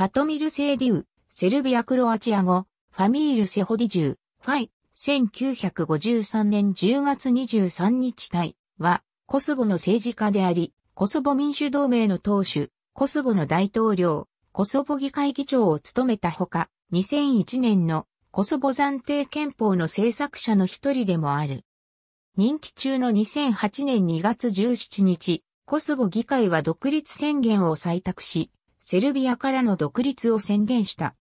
ファトミル・セーディウ、セルビア・クロアチア語、ファミール・セホディジュー、ファイ、1953年10月23日隊は、コソボの政治家であり、コソボ民主同盟の党首、コソボの大統領、コソボ議会議長を務めたほか、2001年のコソボ暫定憲法の制作者の一人でもある。任期中の2008年2月17日、コソボ議会は独立宣言を採択し、セルビアからの独立を宣言した。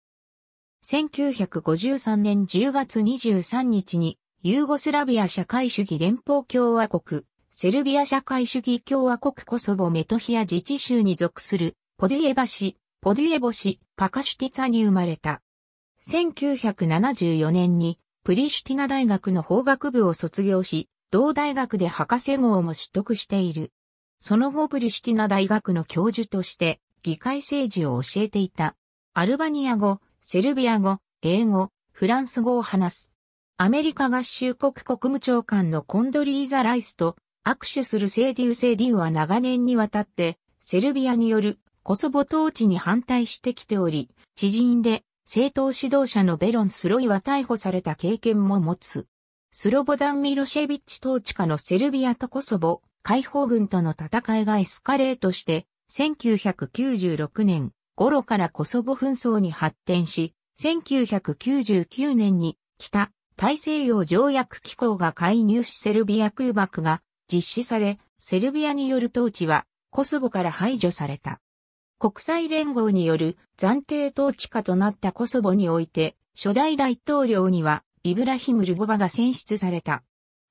1953年10月23日に、ユーゴスラビア社会主義連邦共和国、セルビア社会主義共和国コソボメトヒア自治州に属する、ポデュエバ市、ポデュエボ市、パカシュティツァに生まれた。1974年に、プリシュティナ大学の法学部を卒業し、同大学で博士号も取得している。その後プリシュティナ大学の教授として、議会政治を教えていた。アルバニア語、セルビア語、英語、フランス語を話す。アメリカ合衆国国務長官のコンドリーザ・ライスと握手するセーディウ・セーディウは長年にわたって、セルビアによるコソボ統治に反対してきており、知人で政党指導者のベロン・スロイは逮捕された経験も持つ。スロボダン・ミロシェビッチ統治下のセルビアとコソボ、解放軍との戦いがエスカレートして、1996年頃からコソボ紛争に発展し、1999年に北大西洋条約機構が介入しセルビア空爆が実施され、セルビアによる統治はコソボから排除された。国際連合による暫定統治下となったコソボにおいて、初代大統領にはイブラヒム・ルゴバが選出された。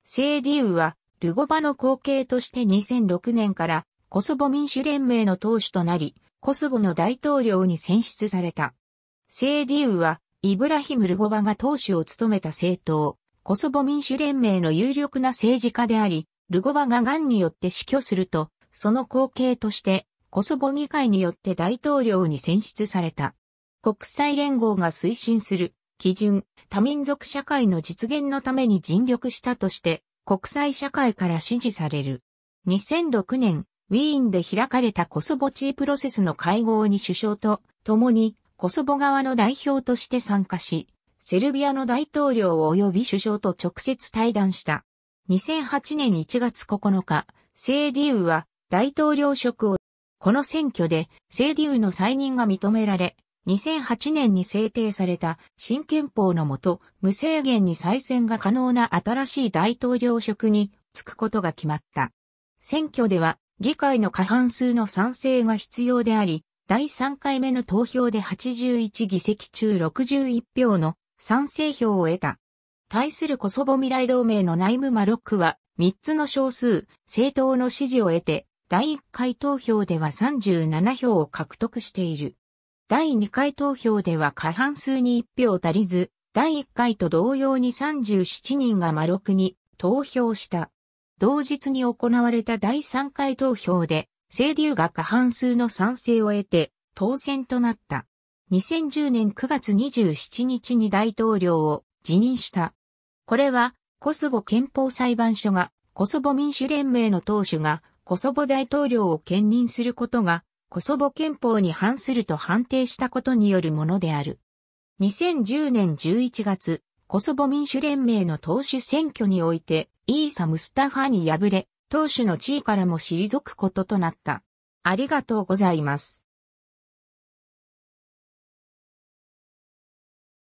セーディウはルゴバの後継として2006年からコソボ民主連盟の党首となり、コソボの大統領に選出された。セーディウは、イブラヒム・ルゴバが党首を務めた政党、コソボ民主連盟の有力な政治家であり、ルゴバが癌によって死去すると、その後継として、コソボ議会によって大統領に選出された。国際連合が推進する、基準、多民族社会の実現のために尽力したとして、国際社会から支持される。2006年、ウィーンで開かれたコソボチープロセスの会合に首相と共にコソボ側の代表として参加し、セルビアの大統領及び首相と直接対談した。2008年1月9日、セーディウは大統領職を、この選挙でセーディウの再任が認められ、2008年に制定された新憲法のもと、無制限に再選が可能な新しい大統領職に就くことが決まった。選挙では議会の過半数の賛成が必要であり、第3回目の投票で81議席中61票の賛成票を得た。対するコソボ未来同盟の内務マロックは3つの少数、政党の支持を得て、第1回投票では37票を獲得している。第2回投票では過半数に1票足りず、第1回と同様に37人がマロックに投票した。同日に行われた第3回投票で、清流が過半数の賛成を得て、当選となった。2010年9月27日に大統領を辞任した。これは、コソボ憲法裁判所が、コソボ民主連盟の党首が、コソボ大統領を兼任することが、コソボ憲法に反すると判定したことによるものである。2010年11月、コソボ民主連盟の党首選挙において、イーサ・ムスタファに敗れ、党首の地位からも退くこととなった。ありがとうございます。